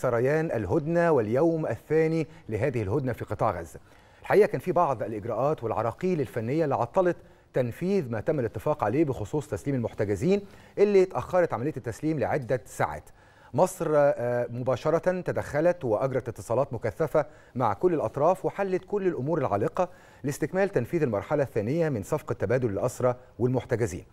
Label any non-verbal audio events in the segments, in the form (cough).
سريان الهدنة واليوم الثاني لهذه الهدنة في قطاع غزة الحقيقة كان في بعض الإجراءات والعراقيل الفنية اللي عطلت تنفيذ ما تم الاتفاق عليه بخصوص تسليم المحتجزين اللي اتأخرت عملية التسليم لعدة ساعات مصر آه، مباشرة تدخلت وأجرت اتصالات مكثفة مع كل الأطراف وحلت كل الأمور العالقة لاستكمال تنفيذ المرحلة الثانية من صفقة تبادل الأسرى والمحتجزين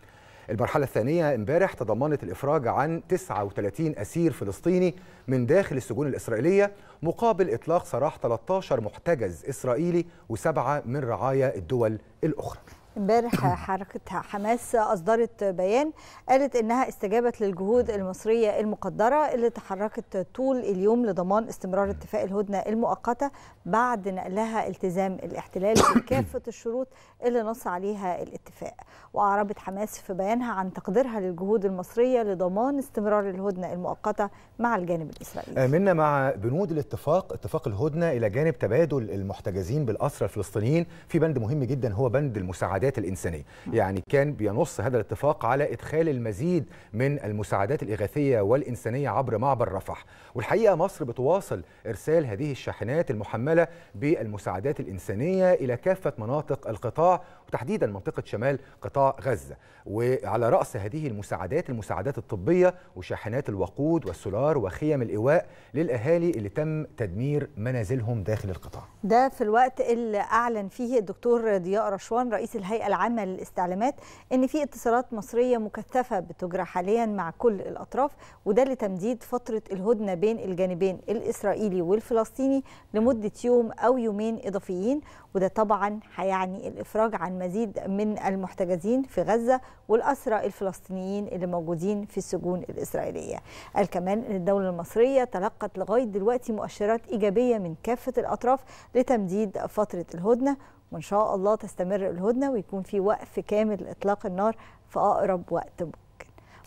المرحلة الثانية امبارح تضمنت الإفراج عن 39 أسير فلسطيني من داخل السجون الإسرائيلية مقابل إطلاق سراح 13 محتجز إسرائيلي وسبعة من رعايا الدول الأخرى امبارح حركتها حماس اصدرت بيان قالت انها استجابت للجهود المصريه المقدره اللي تحركت طول اليوم لضمان استمرار اتفاق الهدنه المؤقته بعد نقلها التزام الاحتلال بكافه (coughs) الشروط اللي نص عليها الاتفاق واعربت حماس في بيانها عن تقديرها للجهود المصريه لضمان استمرار الهدنه المؤقته مع الجانب الاسرائيلي امنا مع بنود الاتفاق اتفاق الهدنه الى جانب تبادل المحتجزين بالاسرى الفلسطينيين في بند مهم جدا هو بند المساعدات المساعدات الإنسانية يعني كان بينص هذا الاتفاق على إدخال المزيد من المساعدات الإغاثية والإنسانية عبر معبر رفح والحقيقة مصر بتواصل إرسال هذه الشاحنات المحملة بالمساعدات الإنسانية إلى كافة مناطق القطاع وتحديدا منطقة شمال قطاع غزة وعلى رأس هذه المساعدات المساعدات الطبية وشاحنات الوقود والسولار وخيم الإيواء للأهالي اللي تم تدمير منازلهم داخل القطاع ده في الوقت اللي أعلن فيه الدكتور ضياء رشوان رئيس الهيئة الهيئه العامه للاستعلامات ان في اتصالات مصريه مكثفه بتجرى حاليا مع كل الاطراف وده لتمديد فتره الهدنه بين الجانبين الاسرائيلي والفلسطيني لمده يوم او يومين اضافيين وده طبعا هيعني الافراج عن مزيد من المحتجزين في غزه والاسرى الفلسطينيين اللي موجودين في السجون الاسرائيليه. قال كمان ان الدوله المصريه تلقت لغايه دلوقتي مؤشرات ايجابيه من كافه الاطراف لتمديد فتره الهدنه وان شاء الله تستمر الهدنه ويكون في وقف كامل لاطلاق النار في اقرب وقت ممكن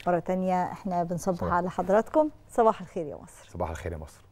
مره تانية احنا بنصبح على حضراتكم صباح الخير يا مصر صباح الخير يا مصر